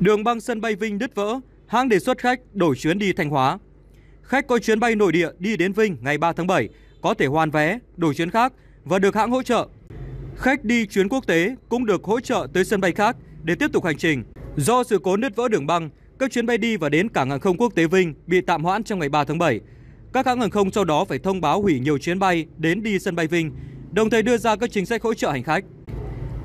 Đường băng sân bay Vinh đứt vỡ, hãng đề xuất khách đổi chuyến đi Thanh Hóa. Khách có chuyến bay nội địa đi đến Vinh ngày 3 tháng 7 có thể hoàn vé, đổi chuyến khác và được hãng hỗ trợ. Khách đi chuyến quốc tế cũng được hỗ trợ tới sân bay khác để tiếp tục hành trình. Do sự cố nứt vỡ đường băng, các chuyến bay đi và đến cảng hàng không quốc tế Vinh bị tạm hoãn trong ngày 3 tháng 7. Các hãng hàng không sau đó phải thông báo hủy nhiều chuyến bay đến đi sân bay Vinh, đồng thời đưa ra các chính sách hỗ trợ hành khách.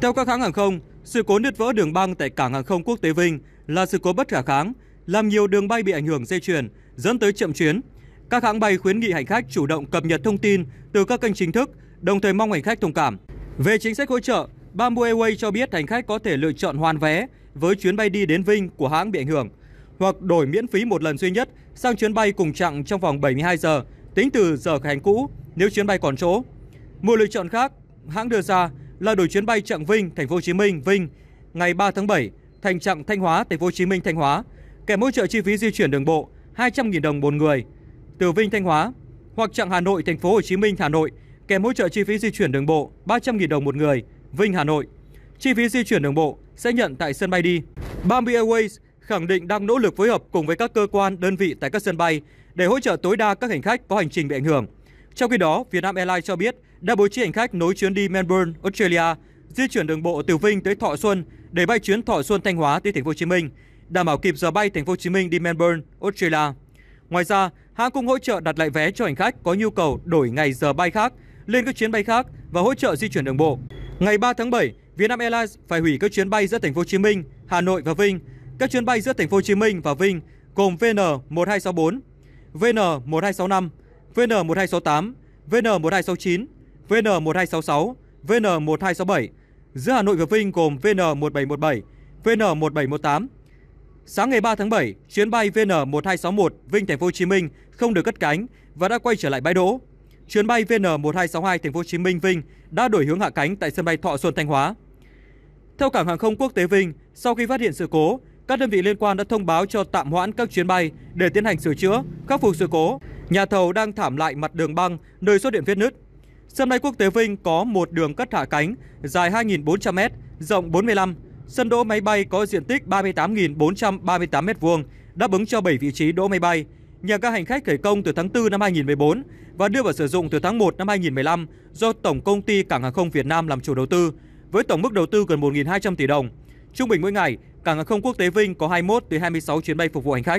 Theo các hãng hàng không, sự cố nứt vỡ đường băng tại cảng hàng không quốc tế Vinh là sự cố bất khả kháng, làm nhiều đường bay bị ảnh hưởng dây chuyền, dẫn tới chậm chuyến. Các hãng bay khuyến nghị hành khách chủ động cập nhật thông tin từ các kênh chính thức, đồng thời mong hành khách thông cảm. Về chính sách hỗ trợ, Bamboo Airways cho biết hành khách có thể lựa chọn hoàn vé với chuyến bay đi đến Vinh của hãng bị ảnh hưởng hoặc đổi miễn phí một lần duy nhất sang chuyến bay cùng chặng trong vòng 72 giờ tính từ giờ khởi hành cũ nếu chuyến bay còn chỗ. Một lựa chọn khác, hãng đưa ra là đổi chuyến bay chặng Vinh, Thành phố Hồ Chí Minh, Vinh ngày 3 tháng 7 thành chặng Thanh Hóa, Thành phố Hồ Chí Minh, Thanh Hóa, kèm hỗ trợ chi phí di chuyển đường bộ 200.000 đồng một người từ Vinh Thanh Hóa hoặc chặng Hà Nội, Thành phố Hồ Chí Minh, Hà Nội kèm hỗ trợ chi phí di chuyển đường bộ 300.000 đồng một người Vinh Hà Nội. Chi phí di chuyển đường bộ sẽ nhận tại sân bay đi. Bamboo Airways khẳng định đang nỗ lực phối hợp cùng với các cơ quan, đơn vị tại các sân bay để hỗ trợ tối đa các hành khách có hành trình bị ảnh hưởng. Trong khi đó, Vietnam Airlines cho biết đã bố trí hành khách nối chuyến đi Melbourne, Australia, di chuyển đường bộ từ Vinh tới Thọ Xuân để bay chuyến Thọ Xuân Thanh Hóa tới Thành phố Hồ Chí Minh, đảm bảo kịp giờ bay Thành phố Hồ Chí Minh đi Melbourne, Australia. Ngoài ra, hãng cũng hỗ trợ đặt lại vé cho hành khách có nhu cầu đổi ngày giờ bay khác lên các chuyến bay khác và hỗ trợ di chuyển đường bộ. Ngày 3 tháng 7, Vietnam Airlines phải hủy các chuyến bay giữa Thành phố Hồ Chí Minh, Hà Nội và Vinh, các chuyến bay giữa Thành phố Hồ Chí Minh và Vinh gồm VN1264, VN1265, VN1268, VN1269, VN1266, VN1267 giữa Hà Nội và Vinh gồm VN1717, VN1718. Sáng ngày 3 tháng 7, chuyến bay VN1261 Vinh Thành phố Hồ Chí Minh không được cất cánh và đã quay trở lại bãi đỗ. Chuyến bay VN1262 Thành phố Hồ Chí Minh Vinh đã đổi hướng hạ cánh tại sân bay Thọ Xuân Thanh Hóa. Theo cảng hàng không quốc tế Vinh, sau khi phát hiện sự cố, các đơn vị liên quan đã thông báo cho tạm hoãn các chuyến bay để tiến hành sửa chữa, khắc phục sự cố. Nhà thầu đang thảm lại mặt đường băng nơi xuất điện vết nứt. Sân bay quốc tế Vinh có một đường cất hạ cánh dài 2.400m, rộng 45. Sân đỗ máy bay có diện tích 38.438 m2, đáp ứng cho 7 vị trí đỗ máy bay. Nhà ga hành khách khởi công từ tháng 4 năm 2014 và đưa vào sử dụng từ tháng 1 năm 2015 do Tổng công ty Cảng hàng không Việt Nam làm chủ đầu tư với tổng mức đầu tư gần 1.200 tỷ đồng. Trung bình mỗi ngày, Cảng hàng không quốc tế Vinh có 21 26 chuyến bay phục vụ hành khách.